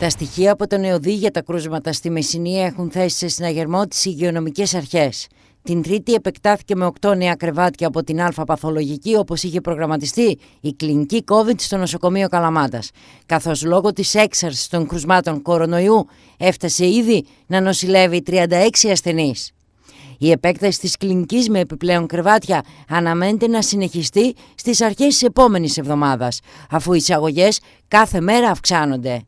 Τα στοιχεία από τον ΕΟΔΗ για τα κρούσματα στη Μεσσηνία έχουν θέσει σε συναγερμό τις υγειονομικές αρχές. Την Τρίτη επεκτάθηκε με 8 νέα κρεβάτια από την Αλφα παθολογική, όπως είχε προγραμματιστεί η κλινική COVID στο νοσοκομείο Καλαμάτας. Καθώς λόγω της έξαρσης των κρουσμάτων κορονοϊού έφτασε ήδη να νοσηλεύει 36 ασθενείς. Η επέκταση της κλινικής με επιπλέον κρεβάτια αναμένεται να συνεχιστεί στις αρχές της επόμενης εβδομάδας, αφού οι εισαγωγές κάθε μέρα αυξάνονται.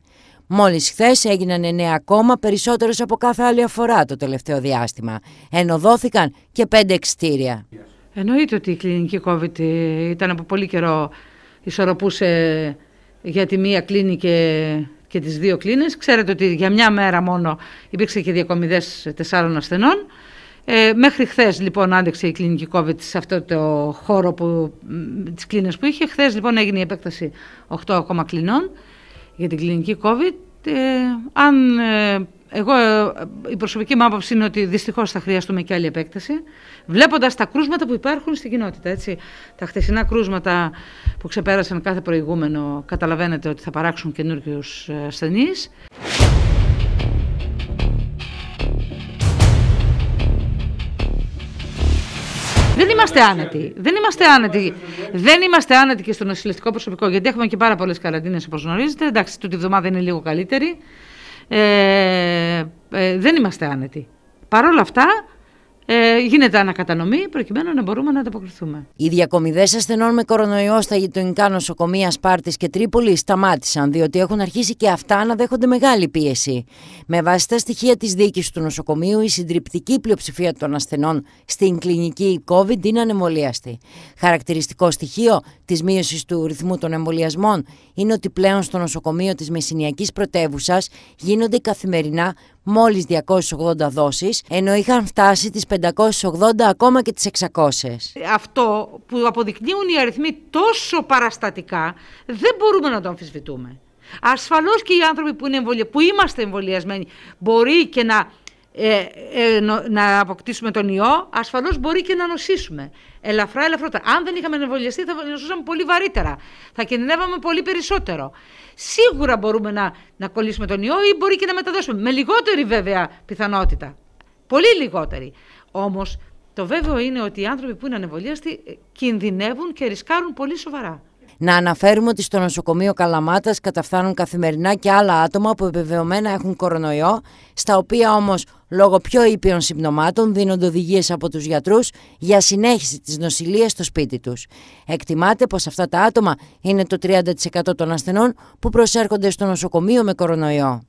Μόλις χθες έγιναν 9 ακόμα περισσότερες από κάθε άλλη αφορά το τελευταίο διάστημα, ενώ και 5 εξτήρια. Εννοείται ότι η κλινική COVID ε, ήταν από πολύ καιρό ισορροπούσε ε, για τη μία κλίνη και, και τις δύο κλίνες. Ξέρετε ότι για μια μέρα μόνο υπήρξε και διακομιδές τεσσάρων ασθενών. Ε, μέχρι χθες λοιπόν άντεξε η κλινική COVID σε αυτό το χώρο τη τις που είχε. Χθες λοιπόν έγινε η επέκταση 8 ακόμα κλινών για την κλινική COVID. Ε, αν ε, εγώ, ε, η προσωπική μου άποψη είναι ότι δυστυχώς θα χρειαστούμε και άλλη επέκταση. Βλέποντας τα κρούσματα που υπάρχουν στην κοινότητα. Έτσι. Τα χτεσινά κρούσματα που ξεπέρασαν κάθε προηγούμενο, καταλαβαίνετε ότι θα παράξουν καινούριους ασθενείς. Δεν είμαστε άνετοι. Δεν είμαστε άνετοι. Δεν είμαστε άνετοι και στο νοσηλευτικό προσωπικό, γιατί έχουμε και πάρα πολλές καραντίνες όπως γνωρίζετε. Εντάξει, τούτη εβδομάδα είναι λίγο καλύτερη. Ε, ε δεν είμαστε άνετοι. Παρ' όλα αυτά, ε, γίνεται ανακατανομή προκειμένου να μπορούμε να ανταποκριθούμε. Οι διακομιδές ασθενών με κορονοϊό στα γειτονικά νοσοκομεία Σπάρτης και Τρίπολης σταμάτησαν, διότι έχουν αρχίσει και αυτά να δέχονται μεγάλη πίεση. Με βάση τα στοιχεία της διοίκησης του νοσοκομείου, η συντριπτική πλειοψηφία των ασθενών στην κλινική COVID είναι ανεμολίαστη. Χαρακτηριστικό στοιχείο της μείωσης του ρυθμού των εμβολιασμών είναι ότι πλέον στο νοσοκομείο της Μεσυνιακή Πρωτεύουσας γίνονται καθημερινά μόλις 280 δόσεις, ενώ είχαν φτάσει τις 580 ακόμα και τις 600. Αυτό που αποδεικνύουν οι αριθμοί τόσο παραστατικά δεν μπορούμε να το αμφισβητούμε. Ασφαλώς και οι άνθρωποι που, που είμαστε εμβολιασμένοι μπορεί και να ε, ε, να αποκτήσουμε τον ιό, ασφαλώς μπορεί και να νοσήσουμε. Ελαφρά, ελαφρότερα. Αν δεν είχαμε εμβολιαστεί θα νοσούσαμε πολύ βαρύτερα. Θα κινδυνεύαμε πολύ περισσότερο. Σίγουρα μπορούμε να, να κολλήσουμε τον ιό ή μπορεί και να μεταδώσουμε. Με λιγότερη βέβαια πιθανότητα. Πολύ λιγότερη. Όμως το βέβαιο είναι ότι οι άνθρωποι που είναι ανεμβολίαστοι ε, κινδυνεύουν και ρισκάρουν πολύ σοβαρά. Να αναφέρουμε ότι στο νοσοκομείο Καλαμάτας καταφθάνουν καθημερινά και άλλα άτομα που επιβεβαιωμένα έχουν κορονοϊό, στα οποία όμως λόγω πιο ήπιων συμπτωμάτων δίνονται οδηγίες από τους γιατρούς για συνέχιση της νοσηλείας στο σπίτι τους. Εκτιμάται πως αυτά τα άτομα είναι το 30% των ασθενών που προσέρχονται στο νοσοκομείο με κορονοϊό.